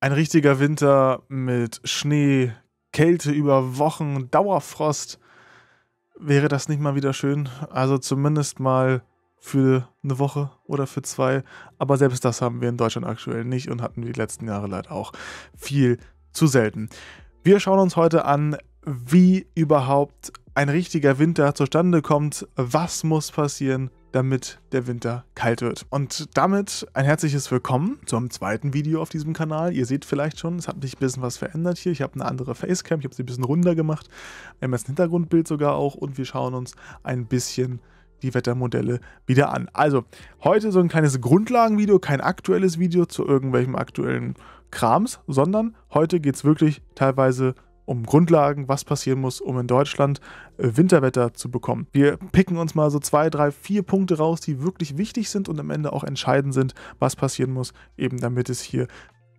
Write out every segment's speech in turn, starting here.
Ein richtiger Winter mit Schnee, Kälte über Wochen, Dauerfrost. Wäre das nicht mal wieder schön? Also zumindest mal für eine Woche oder für zwei. Aber selbst das haben wir in Deutschland aktuell nicht und hatten die letzten Jahre leider auch viel zu selten. Wir schauen uns heute an, wie überhaupt ein richtiger Winter zustande kommt, was muss passieren, damit der Winter kalt wird. Und damit ein herzliches Willkommen zum zweiten Video auf diesem Kanal. Ihr seht vielleicht schon, es hat sich ein bisschen was verändert hier. Ich habe eine andere Facecam, ich habe sie ein bisschen runder gemacht. Wir haben jetzt ein Hintergrundbild sogar auch und wir schauen uns ein bisschen die Wettermodelle wieder an. Also, heute so ein kleines Grundlagenvideo, kein aktuelles Video zu irgendwelchem aktuellen Krams, sondern heute geht es wirklich teilweise um um Grundlagen, was passieren muss, um in Deutschland äh, Winterwetter zu bekommen. Wir picken uns mal so zwei, drei, vier Punkte raus, die wirklich wichtig sind und am Ende auch entscheidend sind, was passieren muss, eben damit es hier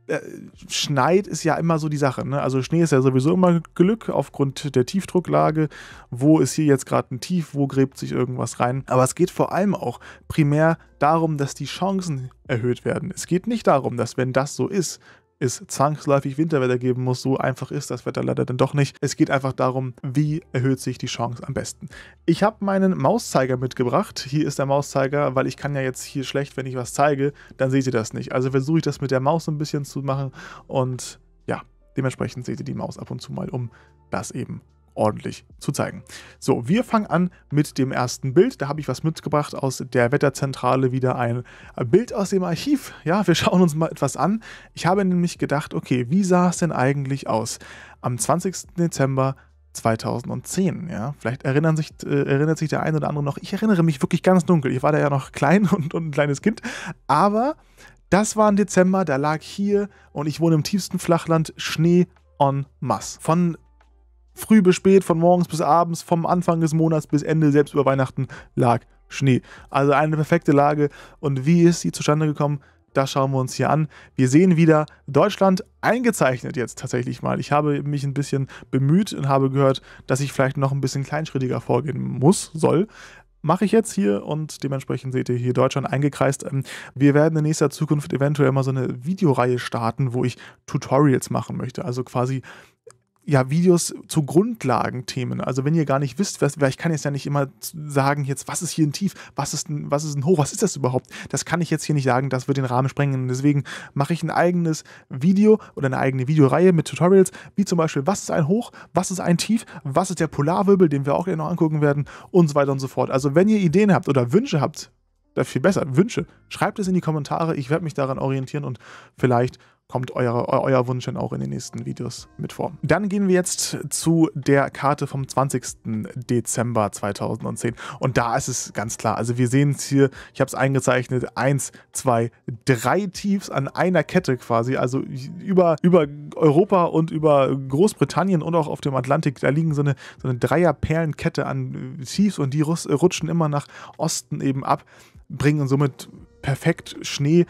äh, schneit, ist ja immer so die Sache. Ne? Also Schnee ist ja sowieso immer Glück aufgrund der Tiefdrucklage. Wo ist hier jetzt gerade ein Tief? Wo gräbt sich irgendwas rein? Aber es geht vor allem auch primär darum, dass die Chancen erhöht werden. Es geht nicht darum, dass wenn das so ist, es zwangsläufig Winterwetter geben muss. So einfach ist das Wetter leider dann doch nicht. Es geht einfach darum, wie erhöht sich die Chance am besten. Ich habe meinen Mauszeiger mitgebracht. Hier ist der Mauszeiger, weil ich kann ja jetzt hier schlecht, wenn ich was zeige, dann seht ihr das nicht. Also versuche ich das mit der Maus so ein bisschen zu machen und ja, dementsprechend seht ihr die Maus ab und zu mal, um das eben ordentlich zu zeigen. So, wir fangen an mit dem ersten Bild. Da habe ich was mitgebracht aus der Wetterzentrale, wieder ein Bild aus dem Archiv. Ja, wir schauen uns mal etwas an. Ich habe nämlich gedacht, okay, wie sah es denn eigentlich aus am 20. Dezember 2010. Ja? Vielleicht erinnern sich, äh, erinnert sich der eine oder andere noch. Ich erinnere mich wirklich ganz dunkel. Ich war da ja noch klein und, und ein kleines Kind. Aber das war ein Dezember, da lag hier und ich wohne im tiefsten Flachland Schnee en masse. Von früh bis spät, von morgens bis abends, vom Anfang des Monats bis Ende, selbst über Weihnachten lag Schnee. Also eine perfekte Lage. Und wie ist sie zustande gekommen? Das schauen wir uns hier an. Wir sehen wieder Deutschland eingezeichnet jetzt tatsächlich mal. Ich habe mich ein bisschen bemüht und habe gehört, dass ich vielleicht noch ein bisschen kleinschrittiger vorgehen muss, soll mache ich jetzt hier und dementsprechend seht ihr hier Deutschland eingekreist. Ähm, wir werden in nächster Zukunft eventuell mal so eine Videoreihe starten, wo ich Tutorials machen möchte. Also quasi ja, Videos zu Grundlagenthemen. Also wenn ihr gar nicht wisst, was, weil ich kann jetzt ja nicht immer sagen, jetzt, was ist hier ein Tief, was ist ein, was ist ein Hoch, was ist das überhaupt? Das kann ich jetzt hier nicht sagen, das wird den Rahmen sprengen. Deswegen mache ich ein eigenes Video oder eine eigene Videoreihe mit Tutorials, wie zum Beispiel, was ist ein Hoch, was ist ein Tief, was ist der Polarwirbel, den wir auch gleich noch angucken werden und so weiter und so fort. Also wenn ihr Ideen habt oder Wünsche habt, viel besser, Wünsche, schreibt es in die Kommentare, ich werde mich daran orientieren und vielleicht kommt euer, euer Wunsch dann auch in den nächsten Videos mit vor. Dann gehen wir jetzt zu der Karte vom 20. Dezember 2010 und da ist es ganz klar, also wir sehen es hier, ich habe es eingezeichnet, 1, 2, 3 Tiefs an einer Kette quasi, also über, über Europa und über Großbritannien und auch auf dem Atlantik, da liegen so eine, so eine Dreierperlenkette an äh, Tiefs und die rutschen immer nach Osten eben ab, bringen somit perfekt Schnee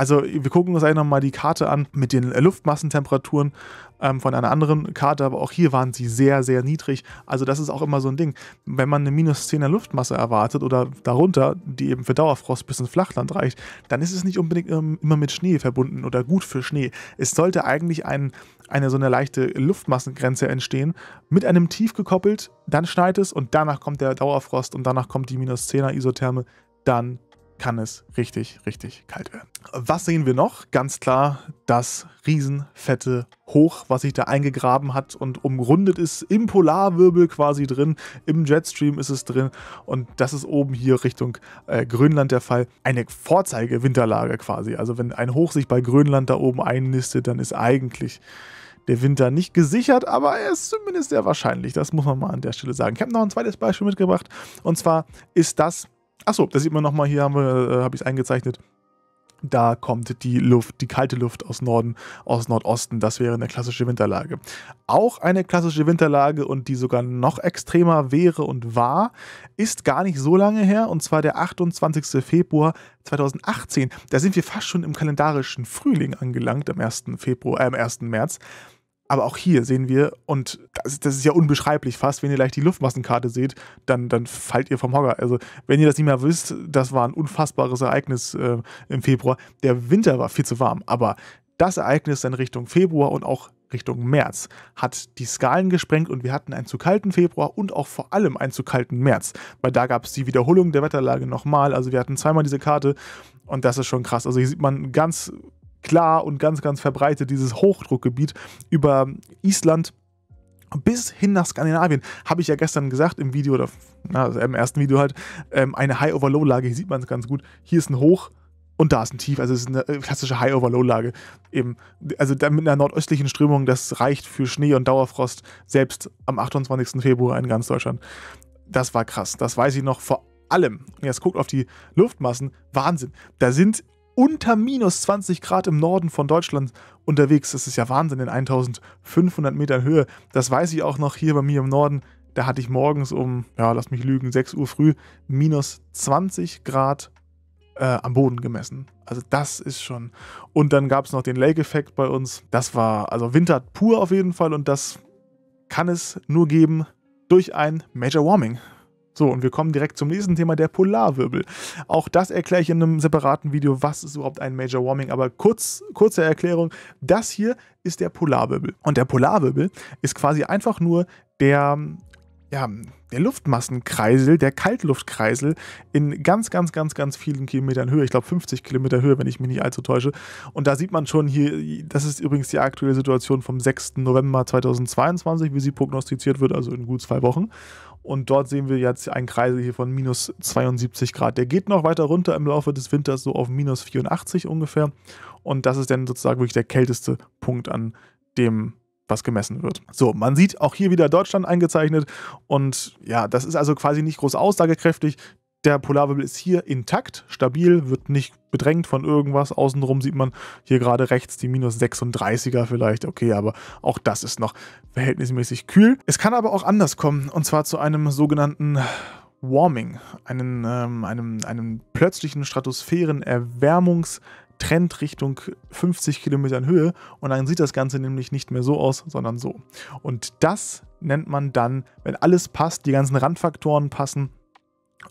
also wir gucken uns einfach mal die Karte an mit den äh, Luftmassentemperaturen ähm, von einer anderen Karte, aber auch hier waren sie sehr, sehr niedrig. Also das ist auch immer so ein Ding. Wenn man eine minus 10er Luftmasse erwartet oder darunter, die eben für Dauerfrost bis ins Flachland reicht, dann ist es nicht unbedingt ähm, immer mit Schnee verbunden oder gut für Schnee. Es sollte eigentlich ein, eine so eine leichte Luftmassengrenze entstehen, mit einem Tief gekoppelt, dann schneit es und danach kommt der Dauerfrost und danach kommt die minus 10er Isotherme, dann kann es richtig, richtig kalt werden. Was sehen wir noch? Ganz klar das riesenfette Hoch, was sich da eingegraben hat und umrundet ist im Polarwirbel quasi drin. Im Jetstream ist es drin und das ist oben hier Richtung äh, Grönland der Fall. Eine Vorzeige-Winterlage quasi. Also wenn ein Hoch sich bei Grönland da oben einnistet, dann ist eigentlich der Winter nicht gesichert, aber er ist zumindest sehr wahrscheinlich. Das muss man mal an der Stelle sagen. Ich habe noch ein zweites Beispiel mitgebracht und zwar ist das Achso, da sieht man nochmal, hier habe äh, hab ich es eingezeichnet. Da kommt die Luft, die kalte Luft aus Norden, aus Nordosten. Das wäre eine klassische Winterlage. Auch eine klassische Winterlage und die sogar noch extremer wäre und war, ist gar nicht so lange her und zwar der 28. Februar 2018. Da sind wir fast schon im kalendarischen Frühling angelangt, am 1. Februar, äh, am 1. März. Aber auch hier sehen wir, und das, das, ist ja unbeschreiblich fast, wenn ihr gleich die Luftmassenkarte seht, dann, dann fallt ihr vom Hocker. Also, wenn ihr das nicht mehr wisst, das war ein unfassbares Ereignis äh, im Februar. Der Winter war viel zu warm, aber das Ereignis dann Richtung Februar und auch Richtung März hat die Skalen gesprengt und wir hatten einen zu kalten Februar und auch vor allem einen zu kalten März, weil da gab es die Wiederholung der Wetterlage nochmal. Also wir hatten zweimal diese Karte und das ist schon krass. Also hier sieht man ganz klar und ganz, ganz verbreitet, dieses Hochdruckgebiet über Island bis hin nach Skandinavien. Habe ich ja gestern gesagt im Video oder na, also im ersten Video halt, ähm, eine High-Over-Low-Lage, hier sieht man es ganz gut. Hier ist ein Hoch und da ist ein Tief, also es ist eine äh, klassische High-Over-Low-Lage. Eben, also mit einer nordöstlichen Strömung, das reicht für Schnee und Dauerfrost selbst am 28. Februar in ganz Deutschland. Das war krass, das weiß ich noch vor allem. Jetzt guckt auf die Luftmassen, Wahnsinn. Da sind unter minus 20 Grad im Norden von Deutschland unterwegs. Das ist ja Wahnsinn in 1500 Metern Höhe. Das weiß ich auch noch hier bei mir im Norden. Da hatte ich morgens um, ja, lass mich lügen, 6 Uhr früh minus 20 Grad äh, am Boden gemessen. Also das ist schon. Und dann gab es noch den Lake-Effekt bei uns. Das war also Winter pur auf jeden Fall und das kann es nur geben durch ein Major Warming. So, und wir kommen direkt zum nächsten Thema, der Polarwirbel. Auch das erkläre ich in einem separaten Video, was ist überhaupt ein Major Warming, aber kurz, kurze Erklärung, das hier ist der Polarwirbel. Und der Polarwirbel ist quasi einfach nur der ja, der Luftmassenkreisel, der Kaltluftkreisel in ganz, ganz, ganz, ganz vielen Kilometern Höhe. Ich glaube 50 Kilometer Höhe, wenn ich mich nicht allzu täusche. Und da sieht man schon hier, das ist übrigens die aktuelle Situation vom 6. November 2022, wie sie prognostiziert wird, also in gut zwei Wochen. Und dort sehen wir jetzt einen Kreisel hier von minus 72 Grad. Der geht noch weiter runter im Laufe des Winters, so auf minus 84 ungefähr. Und das ist dann sozusagen wirklich der kälteste Punkt an dem was gemessen wird. So, man sieht auch hier wieder Deutschland eingezeichnet und ja, das ist also quasi nicht groß aussagekräftig der Polarwirbel ist hier intakt, stabil, wird nicht bedrängt von irgendwas. Außenrum sieht man hier gerade rechts die minus 36er vielleicht. Okay, aber auch das ist noch verhältnismäßig kühl. Es kann aber auch anders kommen und zwar zu einem sogenannten Warming, einen, ähm, einem, einem plötzlichen Stratosphärenerwärmungs- Trend Richtung 50 Kilometern Höhe und dann sieht das Ganze nämlich nicht mehr so aus, sondern so. Und das nennt man dann, wenn alles passt, die ganzen Randfaktoren passen,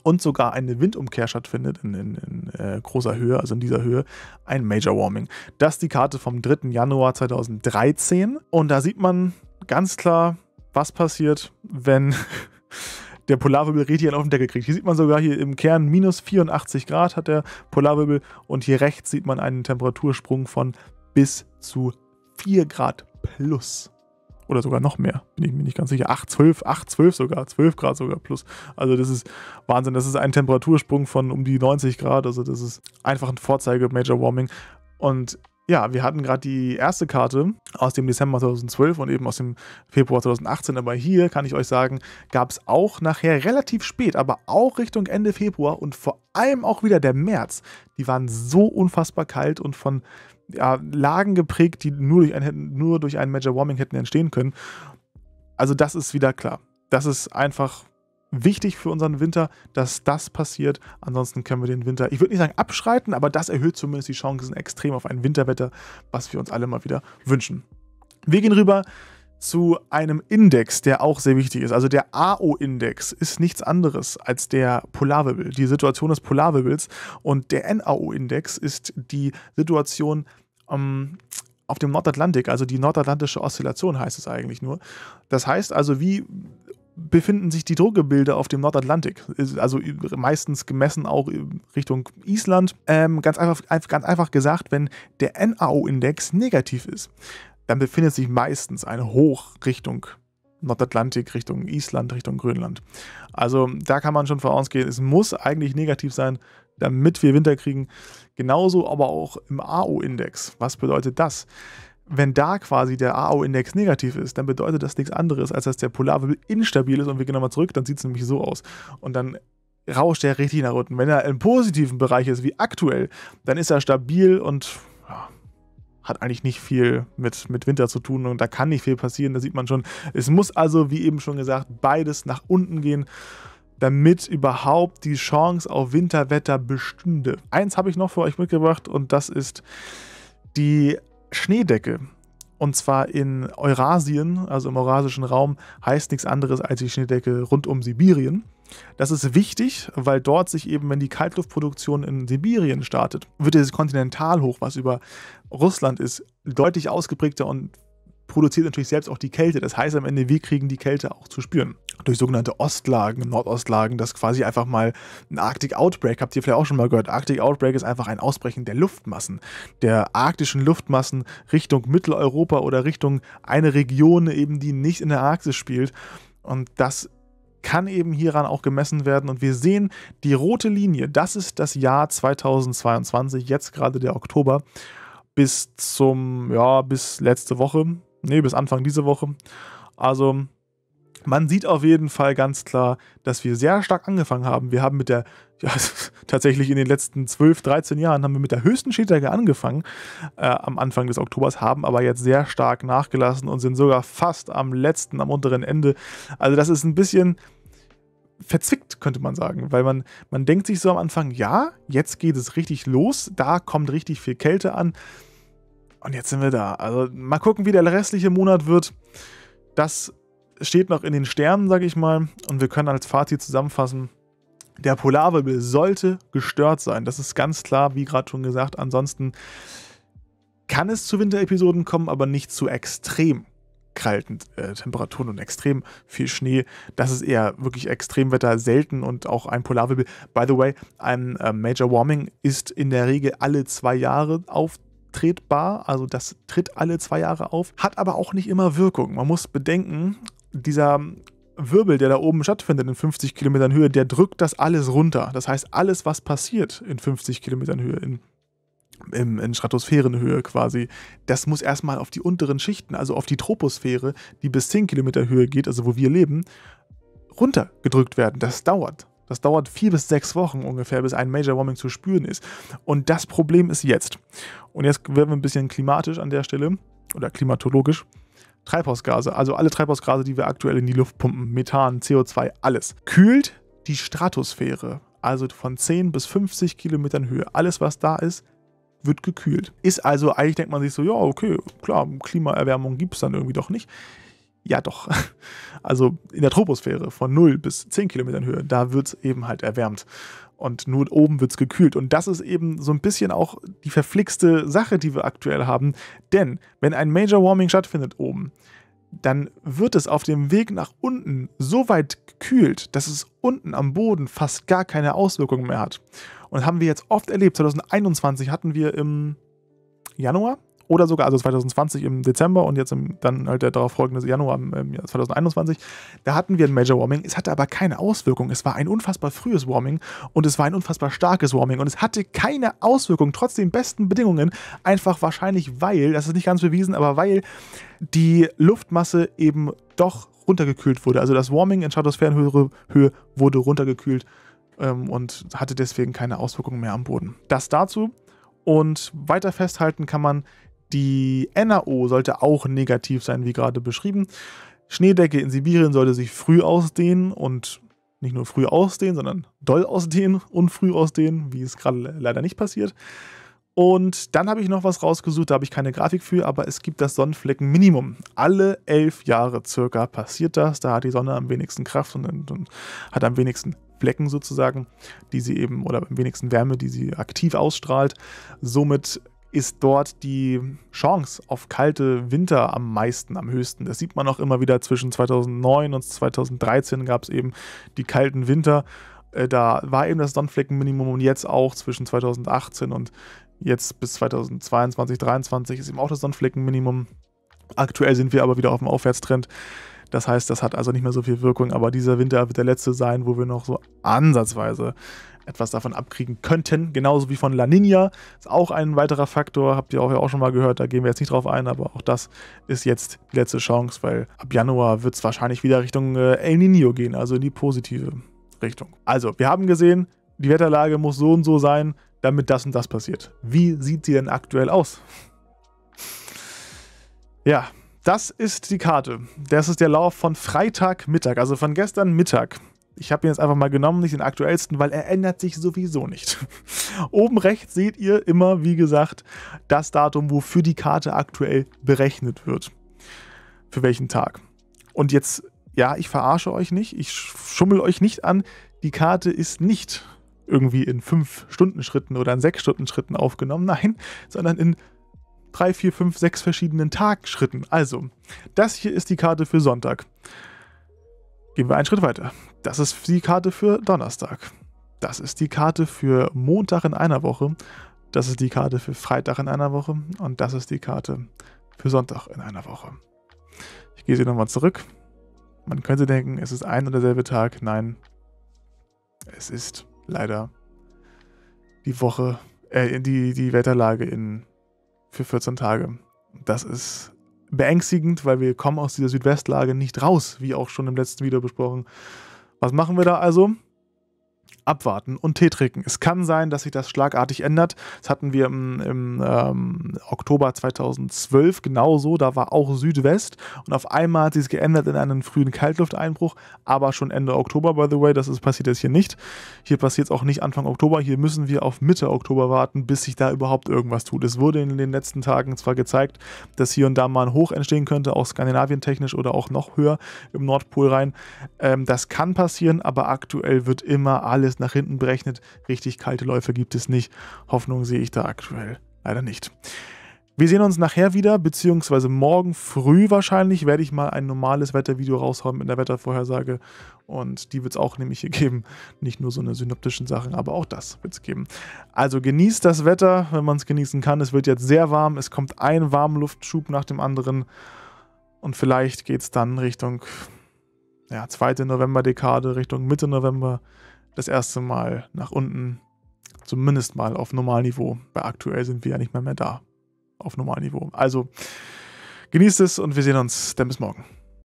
und sogar eine Windumkehr stattfindet in, in, in äh, großer Höhe, also in dieser Höhe, ein Major Warming. Das ist die Karte vom 3. Januar 2013 und da sieht man ganz klar, was passiert, wenn der Polarwirbel richtig einen auf den Deckel kriegt. Hier sieht man sogar hier im Kern minus 84 Grad hat der Polarwirbel und hier rechts sieht man einen Temperatursprung von bis zu 4 Grad plus oder sogar noch mehr, bin ich mir nicht ganz sicher. 8, 12, 8, 12 sogar, 12 Grad sogar plus. Also das ist Wahnsinn, das ist ein Temperatursprung von um die 90 Grad, also das ist einfach ein Vorzeige Major Warming. Und ja, wir hatten gerade die erste Karte aus dem Dezember 2012 und eben aus dem Februar 2018, aber hier kann ich euch sagen, gab es auch nachher relativ spät, aber auch Richtung Ende Februar und vor allem auch wieder der März. Die waren so unfassbar kalt und von ja, Lagen geprägt, die nur durch, ein, nur durch ein Major Warming hätten entstehen können. Also das ist wieder klar. Das ist einfach wichtig für unseren Winter, dass das passiert. Ansonsten können wir den Winter, ich würde nicht sagen abschreiten, aber das erhöht zumindest die Chancen extrem auf ein Winterwetter, was wir uns alle mal wieder wünschen. Wir gehen rüber zu einem Index, der auch sehr wichtig ist. Also der AO-Index ist nichts anderes als der Polarwirbel, die Situation des Polarwirbels. Und der NAO-Index ist die Situation ähm, auf dem Nordatlantik, also die nordatlantische Oszillation heißt es eigentlich nur. Das heißt also, wie befinden sich die Druckgebilde auf dem Nordatlantik, also meistens gemessen auch Richtung Island. Ähm, ganz, einfach, ganz einfach gesagt, wenn der NAO-Index negativ ist, dann befindet sich meistens ein Hoch Richtung Nordatlantik, Richtung Island, Richtung Grönland. Also da kann man schon vorausgehen, es muss eigentlich negativ sein, damit wir Winter kriegen. Genauso aber auch im AO-Index. Was bedeutet das? Wenn da quasi der AO-Index negativ ist, dann bedeutet das nichts anderes, als dass der Polarwirbel instabil ist und wir gehen nochmal zurück, dann sieht es nämlich so aus. Und dann rauscht der richtig nach unten. Wenn er im positiven Bereich ist, wie aktuell, dann ist er stabil und ja, hat eigentlich nicht viel mit, mit Winter zu tun und da kann nicht viel passieren, da sieht man schon. Es muss also, wie eben schon gesagt, beides nach unten gehen damit überhaupt die Chance auf Winterwetter bestünde. Eins habe ich noch für euch mitgebracht und das ist die Schneedecke. Und zwar in Eurasien, also im eurasischen Raum, heißt nichts anderes als die Schneedecke rund um Sibirien. Das ist wichtig, weil dort sich eben, wenn die Kaltluftproduktion in Sibirien startet, wird dieses Kontinentalhoch, was über Russland ist, deutlich ausgeprägter und produziert natürlich selbst auch die Kälte. Das heißt am Ende, wir kriegen die Kälte auch zu spüren. Durch sogenannte Ostlagen, Nordostlagen, das quasi einfach mal ein Arctic Outbreak, habt ihr vielleicht auch schon mal gehört. Arctic Outbreak ist einfach ein Ausbrechen der Luftmassen, der arktischen Luftmassen Richtung Mitteleuropa oder Richtung eine Region eben, die nicht in der Arktis spielt. Und das kann eben hieran auch gemessen werden. Und wir sehen die rote Linie, das ist das Jahr 2022, jetzt gerade der Oktober, bis zum, ja, bis letzte Woche, Nee, bis Anfang dieser Woche. Also man sieht auf jeden Fall ganz klar, dass wir sehr stark angefangen haben. Wir haben mit der, ja, tatsächlich in den letzten 12, 13 Jahren haben wir mit der höchsten Schädlage angefangen äh, am Anfang des Oktobers, haben aber jetzt sehr stark nachgelassen und sind sogar fast am letzten, am unteren Ende. Also das ist ein bisschen verzwickt, könnte man sagen, weil man, man denkt sich so am Anfang, ja, jetzt geht es richtig los, da kommt richtig viel Kälte an und jetzt sind wir da. Also mal gucken, wie der restliche Monat wird. Das steht noch in den Sternen, sage ich mal. Und wir können als Fazit zusammenfassen, der Polarwirbel sollte gestört sein. Das ist ganz klar, wie gerade schon gesagt. Ansonsten kann es zu Winterepisoden kommen, aber nicht zu extrem kalten äh, Temperaturen und extrem viel Schnee. Das ist eher wirklich Extremwetter selten und auch ein Polarwirbel. By the way, ein äh, Major Warming ist in der Regel alle zwei Jahre auf abtretbar, also das tritt alle zwei Jahre auf, hat aber auch nicht immer Wirkung. Man muss bedenken, dieser Wirbel, der da oben stattfindet in 50 Kilometern Höhe, der drückt das alles runter. Das heißt, alles, was passiert in 50 Kilometern Höhe, in in, in Stratosphärenhöhe quasi. Das muss erstmal auf die unteren Schichten, also auf die Troposphäre, die bis 10 Kilometer Höhe geht, also wo wir leben, runtergedrückt werden. Das dauert. Das dauert vier bis sechs Wochen ungefähr, bis ein Major Warming zu spüren ist. Und das Problem ist jetzt. Und jetzt werden wir ein bisschen klimatisch an der Stelle oder klimatologisch. Treibhausgase, also alle Treibhausgase, die wir aktuell in die Luft pumpen, Methan, CO2, alles, kühlt die Stratosphäre, also von 10 bis 50 Kilometern Höhe. Alles, was da ist, wird gekühlt. Ist also, eigentlich denkt man sich so, ja, okay, klar, Klimaerwärmung gibt es dann irgendwie doch nicht. Ja, doch. Also in der Troposphäre von 0 bis 10 Kilometern Höhe, da wird es eben halt erwärmt. Und nur oben wird es gekühlt. Und das ist eben so ein bisschen auch die verflixte Sache, die wir aktuell haben. Denn wenn ein Major Warming stattfindet oben, dann wird es auf dem Weg nach unten so weit gekühlt, dass es unten am Boden fast gar keine Auswirkungen mehr hat. Und haben wir jetzt oft erlebt. 2021 hatten wir im Januar, oder sogar, also 2020 im Dezember und jetzt im, dann halt der darauf folgende Januar im Jahr 2021, da hatten wir ein Major Warming. Es hatte aber keine Auswirkung. Es war ein unfassbar frühes Warming und es war ein unfassbar starkes Warming und es hatte keine Auswirkung, trotz den besten Bedingungen. Einfach wahrscheinlich, weil, das ist nicht ganz bewiesen, aber weil die Luftmasse eben doch runtergekühlt wurde. Also das Warming in Stratosphärenhöhe Höhe wurde runtergekühlt ähm, und hatte deswegen keine Auswirkungen mehr am Boden. Das dazu. Und weiter festhalten kann man, die NAO sollte auch negativ sein, wie gerade beschrieben. Schneedecke in Sibirien sollte sich früh ausdehnen und nicht nur früh ausdehnen, sondern doll ausdehnen und früh ausdehnen, wie es gerade leider nicht passiert. Und dann habe ich noch was rausgesucht, da habe ich keine Grafik für, aber es gibt das Sonnenfleckenminimum. Alle elf Jahre circa passiert das. Da hat die Sonne am wenigsten Kraft und, und, und hat am wenigsten Flecken sozusagen, die sie eben, oder am wenigsten Wärme, die sie aktiv ausstrahlt. Somit ist dort die Chance auf kalte Winter am meisten, am höchsten. Das sieht man auch immer wieder zwischen 2009 und 2013 gab es eben die kalten Winter. Äh, da war eben das Sonnenfleckenminimum und jetzt auch zwischen 2018 und jetzt bis 2022, 2023 ist eben auch das Sonnenfleckenminimum. Aktuell sind wir aber wieder auf dem Aufwärtstrend. Das heißt, das hat also nicht mehr so viel Wirkung, aber dieser Winter wird der letzte sein, wo wir noch so ansatzweise etwas davon abkriegen könnten. Genauso wie von La Nina. Ist auch ein weiterer Faktor, habt ihr auch ja auch schon mal gehört, da gehen wir jetzt nicht drauf ein, aber auch das ist jetzt die letzte Chance, weil ab Januar wird es wahrscheinlich wieder Richtung äh, El Nino gehen, also in die positive Richtung. Also, wir haben gesehen, die Wetterlage muss so und so sein, damit das und das passiert. Wie sieht sie denn aktuell aus? Ja, das ist die Karte. Das ist der Lauf von Freitagmittag, also von gestern Mittag. Ich habe ihn jetzt einfach mal genommen, nicht den aktuellsten, weil er ändert sich sowieso nicht. Oben rechts seht ihr immer, wie gesagt, das Datum, wofür die Karte aktuell berechnet wird. Für welchen Tag. Und jetzt, ja, ich verarsche euch nicht, ich schummel euch nicht an, die Karte ist nicht irgendwie in 5-Stunden-Schritten oder in 6-Stunden-Schritten aufgenommen, nein, sondern in 3, 4, 5, 6 verschiedenen Tagschritten. Also, das hier ist die Karte für Sonntag. Gehen wir einen Schritt weiter. Das ist die Karte für Donnerstag. Das ist die Karte für Montag in einer Woche. Das ist die Karte für Freitag in einer Woche. Und das ist die Karte für Sonntag in einer Woche. Ich gehe sie nochmal zurück. Man könnte denken, es ist ein oder derselbe Tag. Nein, es ist leider die Woche, äh, die, die Wetterlage in, für 14 Tage. Das ist beängstigend, weil wir kommen aus dieser Südwestlage nicht raus, wie auch schon im letzten Video besprochen. Was machen wir da also? abwarten und Tee trinken. Es kann sein, dass sich das schlagartig ändert. Das hatten wir im, im ähm, Oktober 2012 genauso. Da war auch Südwest und auf einmal hat sich es geändert in einen frühen Kaltlufteinbruch, aber schon Ende Oktober, by the way. Das ist, passiert jetzt hier nicht. Hier passiert es auch nicht Anfang Oktober. Hier müssen wir auf Mitte Oktober warten, bis sich da überhaupt irgendwas tut. Es wurde in den letzten Tagen zwar gezeigt, dass hier und da mal ein Hoch entstehen könnte, auch Skandinavien technisch oder auch noch höher im Nordpol rein. Ähm, das kann passieren, aber aktuell wird immer alles leicht nach hinten berechnet. Richtig kalte Läufe gibt es nicht. Hoffnung sehe ich da aktuell leider nicht. Wir sehen uns nachher wieder, beziehungsweise morgen früh wahrscheinlich werde ich mal ein normales Wettervideo raushauen mit der Wettervorhersage. Und die wird es auch nämlich hier geben. Nicht nur so eine synoptischen Sachen, aber auch das wird es geben. Also genießt das Wetter, wenn man es genießen kann. Es wird jetzt sehr warm. Es kommt ein Warmluftschub nach dem anderen. Und vielleicht geht es dann Richtung ja, zweite November-Dekade, Richtung Mitte November das erste Mal nach unten, zumindest mal auf Normalniveau. Bei aktuell sind wir ja nicht mehr, mehr da auf Normalniveau. Also genießt es und wir sehen uns dann bis morgen.